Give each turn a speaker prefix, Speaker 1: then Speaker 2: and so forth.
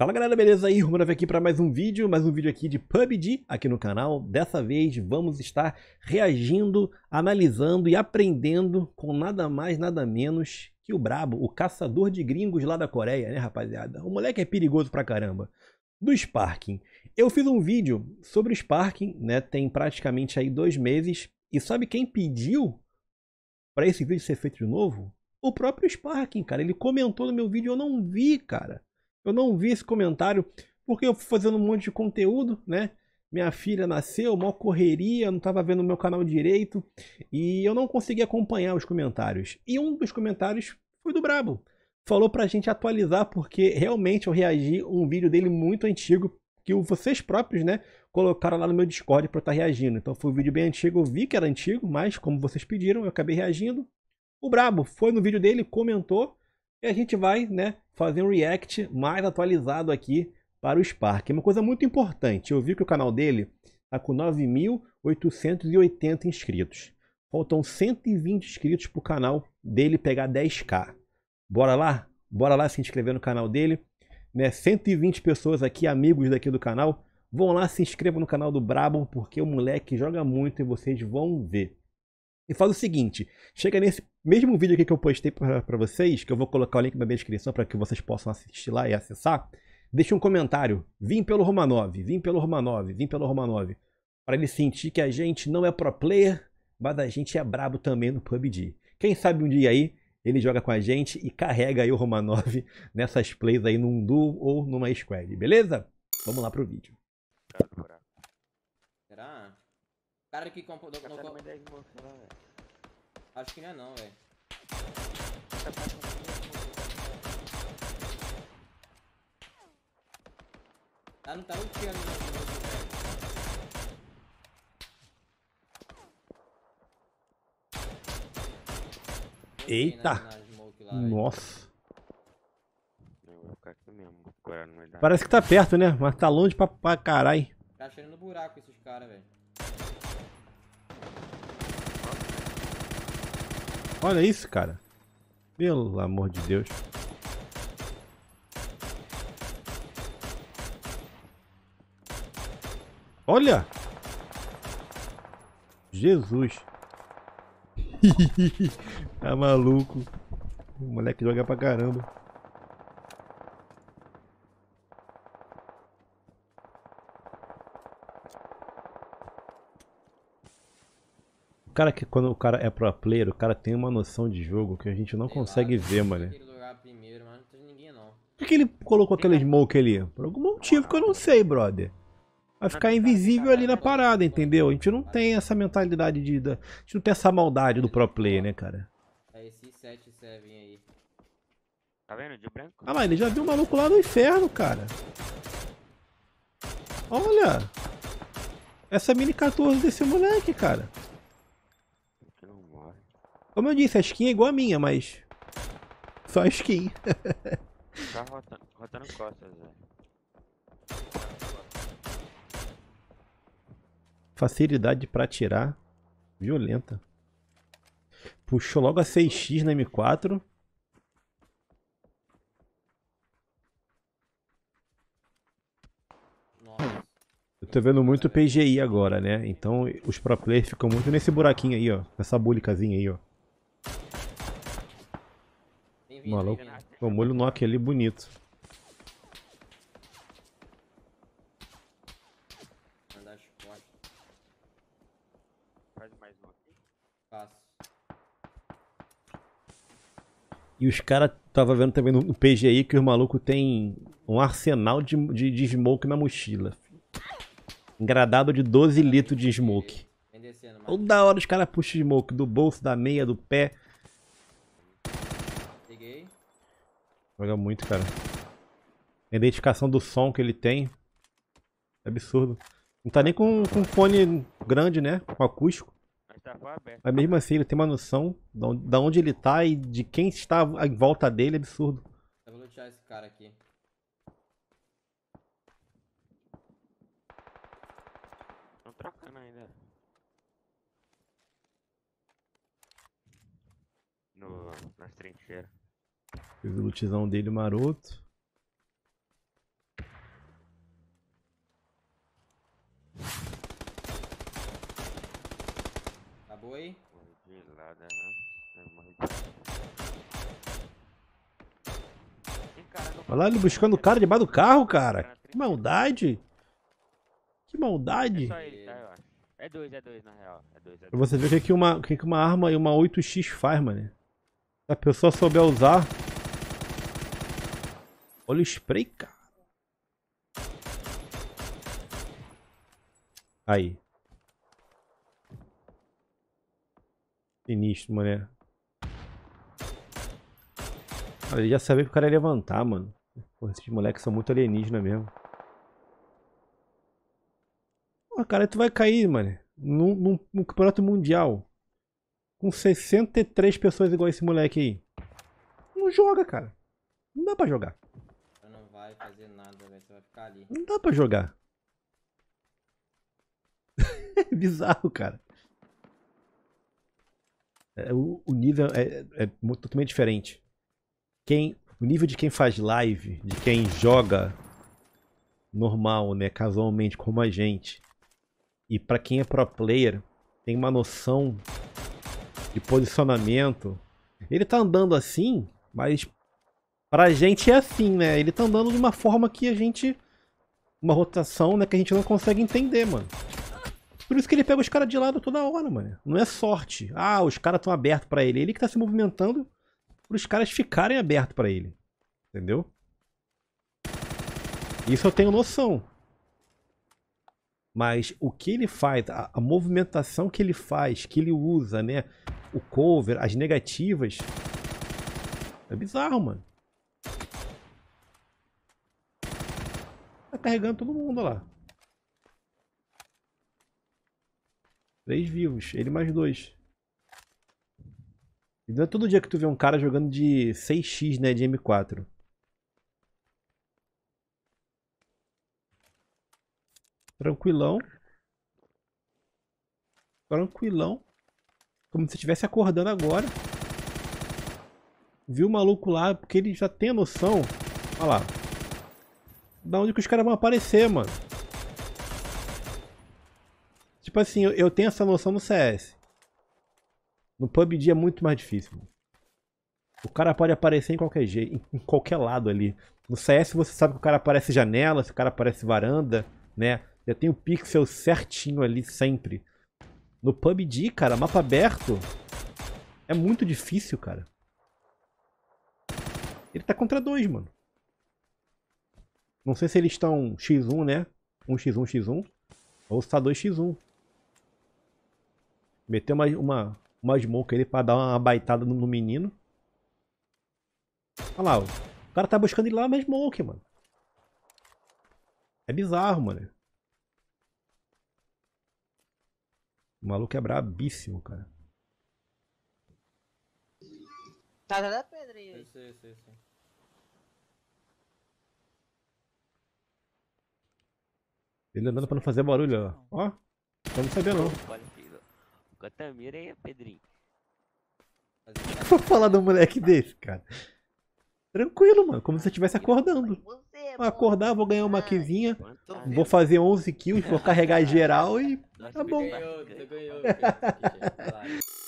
Speaker 1: Fala galera, beleza aí? rumo aqui para mais um vídeo, mais um vídeo aqui de PUBG aqui no canal. Dessa vez vamos estar reagindo, analisando e aprendendo com nada mais, nada menos que o brabo, o caçador de gringos lá da Coreia, né rapaziada? O moleque é perigoso pra caramba. Do Sparking. Eu fiz um vídeo sobre o Sparking, né? Tem praticamente aí dois meses. E sabe quem pediu para esse vídeo ser feito de novo? O próprio Sparking, cara. Ele comentou no meu vídeo, eu não vi, cara. Eu não vi esse comentário porque eu fui fazendo um monte de conteúdo, né? Minha filha nasceu, mal correria, não estava vendo o meu canal direito e eu não consegui acompanhar os comentários. E um dos comentários foi do Brabo. Falou pra gente atualizar porque realmente eu reagi a um vídeo dele muito antigo que vocês próprios, né, colocaram lá no meu Discord para eu estar tá reagindo. Então foi um vídeo bem antigo, eu vi que era antigo, mas como vocês pediram, eu acabei reagindo. O Brabo foi no vídeo dele, comentou e a gente vai né, fazer um react mais atualizado aqui para o Spark. É uma coisa muito importante. Eu vi que o canal dele está com 9.880 inscritos. Faltam 120 inscritos para o canal dele pegar 10k. Bora lá? Bora lá se inscrever no canal dele. Né? 120 pessoas aqui, amigos daqui do canal. Vão lá, se inscrevam no canal do Brabo, porque o moleque joga muito e vocês vão ver. E faz o seguinte, chega nesse mesmo vídeo aqui que eu postei para vocês, que eu vou colocar o link na descrição para que vocês possam assistir lá e acessar, deixe um comentário, vim pelo Romanov, vim pelo Romanov, vim pelo Romanov, para ele sentir que a gente não é pro player, mas a gente é brabo também no PUBG. Quem sabe um dia aí ele joga com a gente e carrega aí o Romanov nessas plays aí num duo ou numa squad, beleza? Vamos lá pro vídeo. Será? Cara que comprou. No, no, no... Acho que não é não, velho. Ah, não tá luteando
Speaker 2: Eita! Nossa!
Speaker 1: Parece que tá perto, né? Mas tá longe pra, pra caralho. Tá no buraco esses caras, velho. Olha isso, cara. Pelo amor de Deus. Olha! Jesus. tá maluco. O moleque joga pra caramba. cara que quando o cara é pro player, o cara tem uma noção de jogo que a gente não Sei consegue lá, ver, mano. Por que ele colocou aquele smoke ali? Por algum motivo que eu não sei, brother. Vai ah, ficar tá, tá, invisível tá, ali na parada, entendeu? A gente não tem essa mentalidade de. A gente não tem essa maldade do pro player, né, cara? É esse 7 aí. Tá vendo? De branco. Ah lá, ele já viu o maluco lá no inferno, cara. Olha! Essa mini 14 desse moleque, cara. Como eu disse, a skin é igual a minha, mas... Só a skin. tá rotando, rotando costas, velho. Facilidade pra atirar. Violenta. Puxou logo a 6x na M4. Eu tô vendo muito PGI agora, né? Então os pro players ficam muito nesse buraquinho aí, ó. Nessa bulicazinha aí, ó. Maluco. O é molho Nokia ali bonito. E os caras, tava vendo também no PGI que os malucos tem um arsenal de, de, de smoke na mochila. Engradado de 12 litros de smoke. Toda hora os caras puxam smoke do bolso, da meia, do pé. Joga muito, cara. A identificação do som que ele tem. É absurdo. Não tá nem com, com fone grande, né? Com acústico. Mas tá mesmo assim, ele tem uma noção da onde ele tá e de quem está em volta dele, é absurdo. Eu vou lutear esse cara aqui. Tô trocando ainda. No, nas trincheiras. Fez o lootzão dele maroto. Tá boa aí? De lado, né? Olha lá ele buscando o cara debaixo do carro, cara. Que maldade. Que maldade. É, tá, é dois, é dois, na real. É dois, é dois. Pra você ver o que, uma, que uma arma e uma 8x faz, mano. Se a pessoa souber usar... Olha o spray, cara. Aí. Sinistro, mané. Cara, ele já sabia que o cara ia levantar, mano. Porra, esses moleques são muito alienígenas mesmo. Porra, cara, tu vai cair, mano. Num, num, num campeonato mundial com 63 pessoas igual esse moleque aí. Não joga, cara. Não dá pra jogar. Você não vai fazer nada, velho. Você vai ficar ali. Não dá pra jogar. É bizarro, cara. É, o, o, nível é, é, é totalmente diferente. Quem, o nível de quem faz live, de quem joga normal, né, casualmente como a gente, e para quem é pro player, tem uma noção de posicionamento. Ele tá andando assim, mas pra gente é assim, né? Ele tá andando de uma forma que a gente. Uma rotação, né? Que a gente não consegue entender, mano. Por isso que ele pega os caras de lado toda hora, mano. Não é sorte. Ah, os caras estão abertos para ele. Ele que tá se movimentando pros caras ficarem abertos para ele. Entendeu? Isso eu tenho noção. Mas o que ele faz, a, a, movimentação que ele faz, que ele usa, né? o cover, as negativas. É bizarro, mano. Tá carregando todo mundo lá. Três vivos, ele mais dois. E não é todo dia que tu vê um cara jogando de 6x, né, de M4. Tranquilão. Tranquilão. Como se estivesse acordando agora. Viu o maluco lá, porque ele já tem a noção. Olha lá. Da onde que os caras vão aparecer, mano. Tipo assim, eu, eu tenho essa noção no CS. No PUBG é muito mais difícil. Mano. O cara pode aparecer em qualquer jeito, em qualquer lado ali. No CS você sabe que o cara aparece janela, se o cara aparece varanda, né? Já tem o pixel certinho ali sempre. No PUBG, cara, mapa aberto é muito difícil, cara. Ele tá contra dois, mano. Não sei se eles estão x1, né? 1x1, x1. Ou se tá 2x1. Meteu uma, uma, uma smoke ali pra dar uma baitada no, no menino. Olha lá, o cara tá buscando ele lá na smoke, mano. É bizarro, mano. O maluco é brabíssimo, cara. Tá da pedra aí. Isso, isso, isso. Ele andando pra não fazer barulho, ó. Ó, eu tá não sabia não. mira aí, Pedrinho. Vou falar do moleque desse, cara. Tranquilo, mano, como se eu estivesse acordando acordar, vou ganhar uma quizinha, vou fazer 11 kills, vou carregar geral e tá bom. Você ganhou, você ganhou.